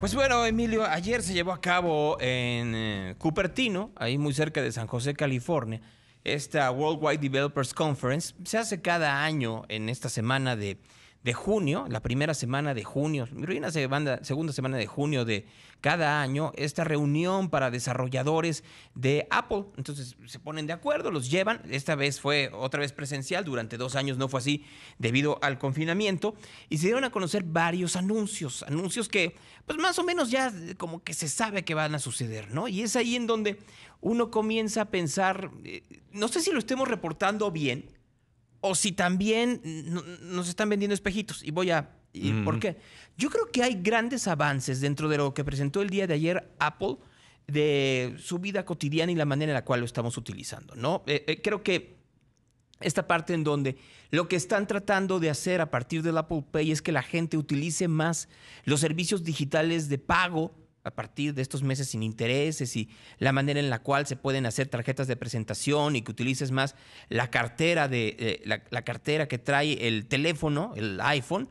Pues bueno, Emilio, ayer se llevó a cabo en eh, Cupertino, ahí muy cerca de San José, California, esta Worldwide Developers Conference. Se hace cada año en esta semana de de junio, la primera semana de junio, ruina segunda semana de junio de cada año, esta reunión para desarrolladores de Apple. Entonces se ponen de acuerdo, los llevan. Esta vez fue otra vez presencial, durante dos años no fue así debido al confinamiento. Y se dieron a conocer varios anuncios, anuncios que pues más o menos ya como que se sabe que van a suceder, ¿no? Y es ahí en donde uno comienza a pensar, eh, no sé si lo estemos reportando bien, o si también nos están vendiendo espejitos. Y voy a... ¿Por qué? Yo creo que hay grandes avances dentro de lo que presentó el día de ayer Apple de su vida cotidiana y la manera en la cual lo estamos utilizando, ¿no? Eh, eh, creo que esta parte en donde lo que están tratando de hacer a partir del Apple Pay es que la gente utilice más los servicios digitales de pago a partir de estos meses sin intereses y la manera en la cual se pueden hacer tarjetas de presentación y que utilices más la cartera, de, eh, la cartera que trae el teléfono, el iPhone,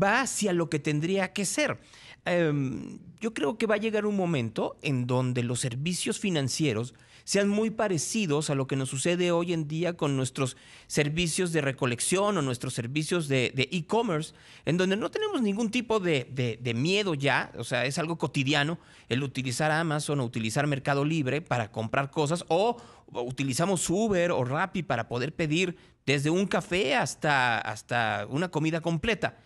va hacia lo que tendría que ser. Em, yo creo que va a llegar un momento en donde los servicios financieros sean muy parecidos a lo que nos sucede hoy en día con nuestros servicios de recolección o nuestros servicios de e-commerce, en donde no tenemos ningún tipo de, de, miedo ya, o sea, es algo cotidiano el utilizar Amazon o utilizar Mercado Libre para comprar cosas o utilizamos Uber o Rappi para poder pedir desde un café hasta, hasta una comida completa.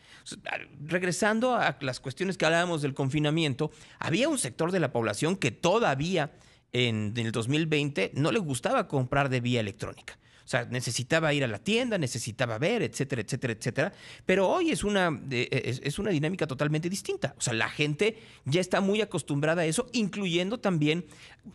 Regresando a las cuestiones que hablábamos del confinamiento, había un sector de la población que todavía en, el 2020 no le gustaba comprar de vía electrónica. O sea, necesitaba ir a la tienda, necesitaba ver, etcétera, etcétera, etcétera. Pero hoy es una, e, una dinámica totalmente distinta. O sea, la gente ya está muy acostumbrada a eso, incluyendo también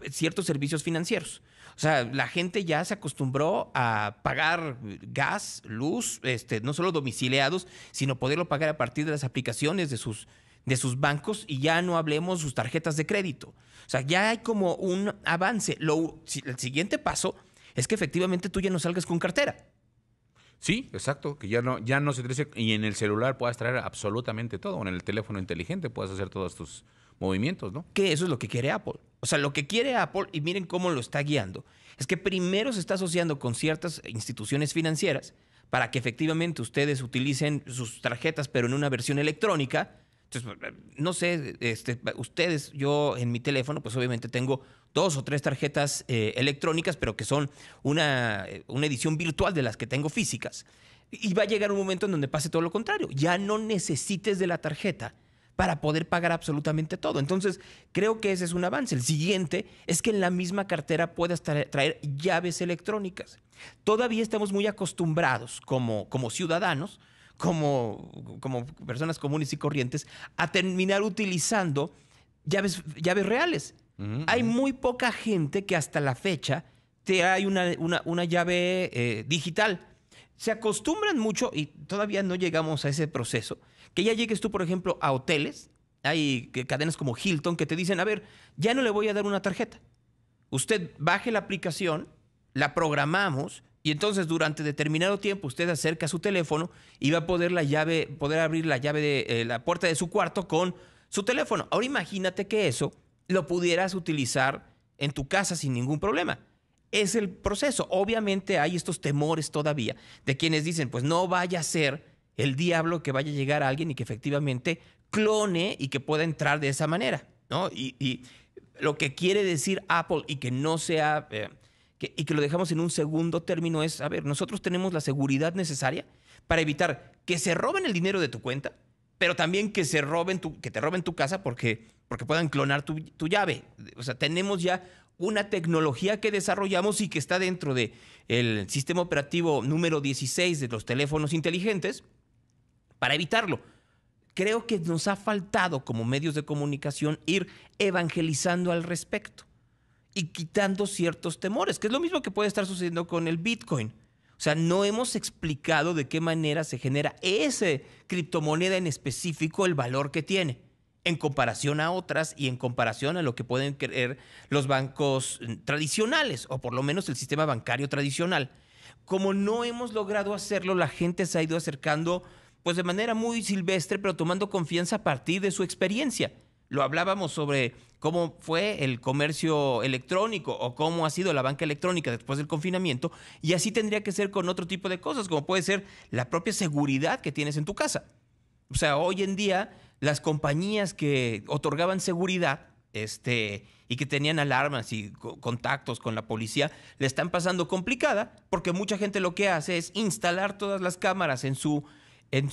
eh, ciertos servicios financieros. O sea, la gente ya se acostumbró a pagar gas, luz, este, no solo domiciliados, sino poderlo pagar a partir de las aplicaciones de sus, de sus bancos y ya no hablemos sus tarjetas de crédito. O sea, ya hay como un avance. Lo, el siguiente paso es que efectivamente tú ya no salgas con cartera. Sí, exacto, que ya no, ya no se utilice y en el celular puedas traer absolutamente todo, en el teléfono inteligente puedas hacer todos tus movimientos, ¿no? Que eso es lo que quiere Apple. O sea, lo que quiere Apple, y miren cómo lo está guiando, es que primero se está asociando con ciertas instituciones financieras para que efectivamente ustedes utilicen sus tarjetas, pero en una versión electrónica, entonces, pues, eh, no sé, este, ustedes, yo en mi teléfono, pues obviamente tengo dos o tres tarjetas eh, electrónicas, pero que son eh, una, edición virtual de las que tengo físicas. Y va a llegar un momento en donde pase todo lo contrario. Ya no necesites de la tarjeta para poder pagar absolutamente todo. Entonces, creo que ese es un avance. El siguiente es que en la misma cartera puedas traer llaves electrónicas. Todavía estamos muy acostumbrados como ciudadanos como, como personas comunes y corrientes a terminar utilizando llaves, llaves reales. Hay muy poca gente que hasta la fecha te una, una, una llave eh, digital. Se acostumbran mucho y todavía no llegamos a ese proceso. Que ya llegues tú, por ejemplo, a hoteles, hay cadenas como Hilton que te dicen, a ver, ya no le voy a dar una tarjeta. Usted baje la aplicación, la programamos, y entonces durante determinado tiempo usted acerca su teléfono y va a poder, la llave, poder abrir la llave de eh, la puerta de su cuarto con su teléfono. Ahora imagínate que eso lo pudieras utilizar en tu casa sin ningún problema. Es el proceso. Obviamente hay estos temores todavía de quienes dicen, pues no vaya a ser el diablo que vaya a llegar a alguien y que efectivamente clone y que pueda entrar de esa manera, ¿no? Y, lo que quiere decir Apple y que no sea y que lo dejamos en un segundo término es, a ver, nosotros tenemos la seguridad necesaria para evitar que se roben el dinero de tu cuenta, pero también que se roben tu, que te roben tu casa porque, porque puedan clonar tu, llave. O sea, tenemos ya una tecnología que desarrollamos y que está dentro del el sistema operativo número 16 de los teléfonos inteligentes para evitarlo. Creo que nos ha faltado como medios de comunicación ir evangelizando al respecto y quitando ciertos temores, que es lo mismo que puede estar sucediendo con el Bitcoin. O sea, no hemos explicado de qué manera se genera ese criptomoneda en específico el valor que tiene en comparación a otras y en comparación a lo que pueden creer los bancos mm, tradicionales o por lo menos el sistema bancario tradicional. Como no hemos logrado hacerlo, la gente se ha ido acercando pues de manera muy silvestre, pero tomando confianza a partir de su experiencia. Lo hablábamos sobre cómo fue el comercio electrónico o cómo ha sido la banca electrónica después del confinamiento y así tendría que ser con otro tipo de cosas, como puede ser la propia seguridad que tienes en tu casa. O sea, hoy en día las compañías que otorgaban seguridad este, y que tenían alarmas y contactos con la policía, le están pasando complicada porque mucha gente lo que hace es instalar todas las cámaras en su, en,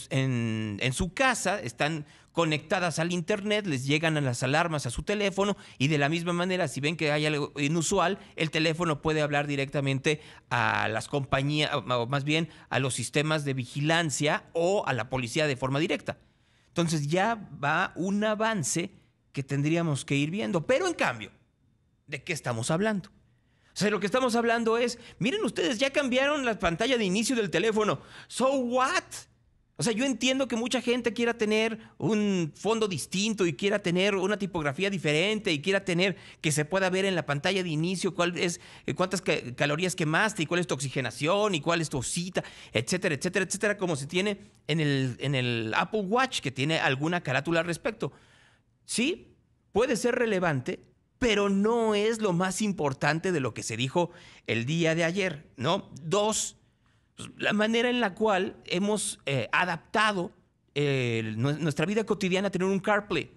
en su casa, están conectadas al Internet, les llegan las alarmas a su teléfono y de la misma manera, si ven que hay algo inusual, el teléfono puede hablar directamente a las compañías, o más bien a los sistemas de vigilancia o a la policía de forma directa. Entonces ya va un avance que tendríamos que ir viendo. Pero en cambio, ¿de qué estamos hablando? O sea, lo que estamos hablando es, miren ustedes, ya cambiaron la pantalla de inicio del teléfono. So what? O sea, yo entiendo que mucha gente quiera tener un fondo distinto y quiera tener una tipografía diferente y quiera tener que se pueda ver en la pantalla de inicio cuál es eh, cuántas calorías quemaste y cuál es tu oxigenación y cuál es tu osita, etcétera, etcétera, etcétera, como se tiene en el, en el Apple Watch que tiene alguna carátula al respecto. Sí, puede ser relevante, pero no es lo más importante de lo que se dijo el día de ayer, ¿no? Dos, pues, la manera en la cual hemos eh, adaptado eh, nuestra vida cotidiana a tener un CarPlay.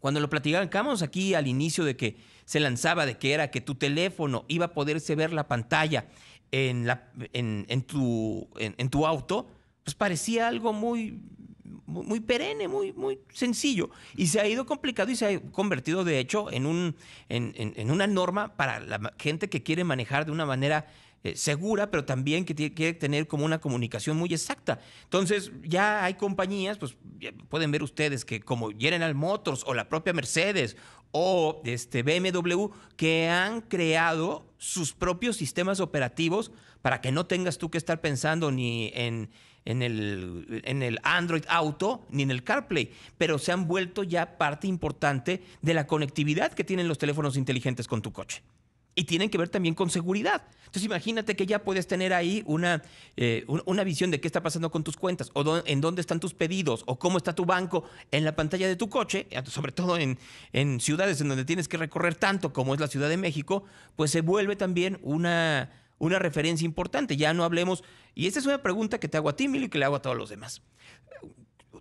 Cuando lo platicamos aquí al inicio de que se lanzaba, de que era que tu teléfono iba a poderse ver la pantalla en, tu, en tu, auto, pues parecía algo muy muy, perenne, muy, muy sencillo. Y se ha ido complicado y se ha convertido, de hecho, en, un, en, una norma para la gente que quiere manejar de una manera eh, segura, pero también que quiere tener como una comunicación muy exacta. Entonces, ya hay compañías, pues pueden ver ustedes que como General Motors o la propia Mercedes o este BMW que han creado sus propios sistemas operativos para que no tengas tú que estar pensando ni en en el, Android Auto ni en el CarPlay, pero se han vuelto ya parte importante de la conectividad que tienen los teléfonos inteligentes con tu coche y tienen que ver también con seguridad. Entonces imagínate que ya puedes tener ahí una, eh, una visión de qué está pasando con tus cuentas, o en dónde están tus pedidos, o cómo está tu banco en la pantalla de tu coche, eh, sobre todo en ciudades en donde tienes que recorrer tanto como es la Ciudad de México, pues se vuelve también una, una referencia importante. Ya no hablemos, y esta es una pregunta que te hago a ti, Milo, y que le hago a todos los demás.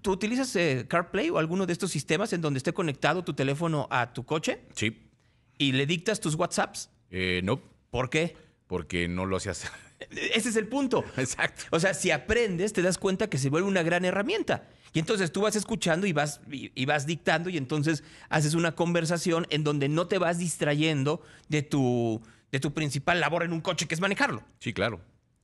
¿Tú utilizas eh, CarPlay o alguno de estos sistemas en donde esté conectado tu teléfono a tu coche? Sí. ¿Y le dictas tus WhatsApps? Eh, no. ¿Por qué? Porque no lo hacías. Ese es el punto. Exacto. O sea, si aprendes, te das cuenta que se vuelve una gran herramienta. Y entonces tú vas escuchando y vas, y vas dictando y entonces haces una conversación en donde no te vas distrayendo de tu de tu principal labor en un coche, que es manejarlo. Sí, claro.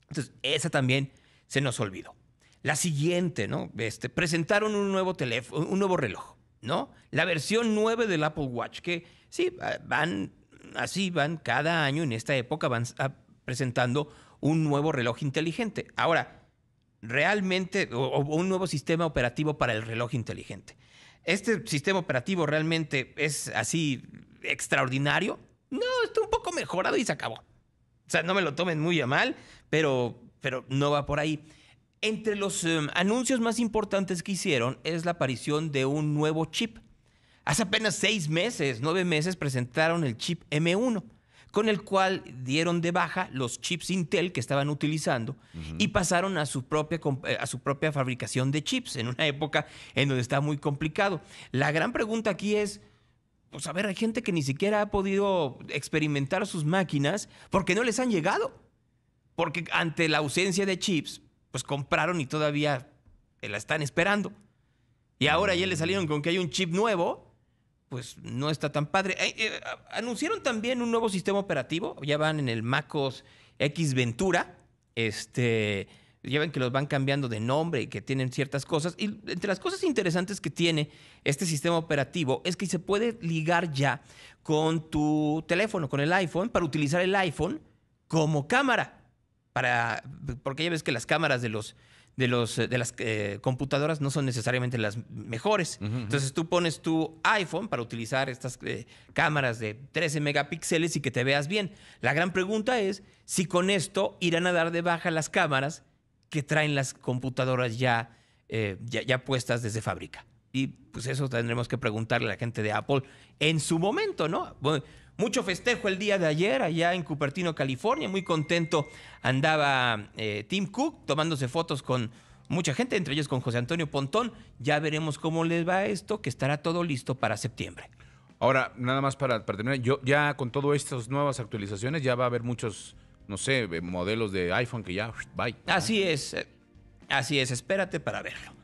Entonces, esa también se nos olvidó. La siguiente, ¿no? Este, presentaron un nuevo teléfono, un nuevo reloj, ¿no? La versión 9 del Apple Watch, que sí, ah, van así, van cada año en esta época, van ah, presentando un nuevo reloj inteligente. Ahora, realmente, un nuevo sistema operativo para el reloj inteligente. ¿Este sistema operativo realmente es así extraordinario? No, está un mejorado y se acabó. O sea, no me lo tomen muy a mal, pero, pero no va por ahí. Entre los eh, anuncios más importantes que hicieron es la aparición de un nuevo chip. Hace apenas seis meses, nueve meses, presentaron el chip M1, con el cual dieron de baja los chips Intel que estaban utilizando y pasaron a su, propia, eh, a su propia fabricación de chips en una época en donde está muy complicado. La gran pregunta aquí es, pues a ver, hay gente que ni siquiera ha podido experimentar sus máquinas porque no les han llegado. Porque ante la ausencia de chips, pues compraron y todavía la están esperando. Y ahora ya le salieron con que hay un chip nuevo, pues no está tan padre. Eh, eh, anunciaron también un nuevo sistema operativo, ya van en el MacOS X Ventura. Este ya ven que los van cambiando de nombre y que tienen ciertas cosas. Y entre las cosas interesantes que tiene este sistema operativo es que se puede ligar ya con tu teléfono, con el iPhone, para utilizar el iPhone como cámara. Para, porque ya ves que las cámaras de los, de, los, de las eh, computadoras no son necesariamente las mejores. Entonces tú pones tu iPhone para utilizar estas eh, cámaras de 13 megapíxeles y que te veas bien. La gran pregunta es si con esto irán a dar de baja las cámaras que traen las computadoras eh, ya, ya, puestas desde fábrica. Y pues eso tendremos que preguntarle a la gente de Apple en su momento, ¿no? mucho festejo el día de ayer allá en Cupertino, California. Muy contento andaba eh, Tim Cook tomándose fotos con mucha gente, entre ellos con José Antonio Pontón. Ya veremos cómo les va esto, que estará todo listo para septiembre. Ahora, nada más para, para terminar, yo ya con todas estas nuevas actualizaciones ya va a haber muchos no sé, modelos de iPhone que ya, bye. Así es, eh, así es, espérate para verlo.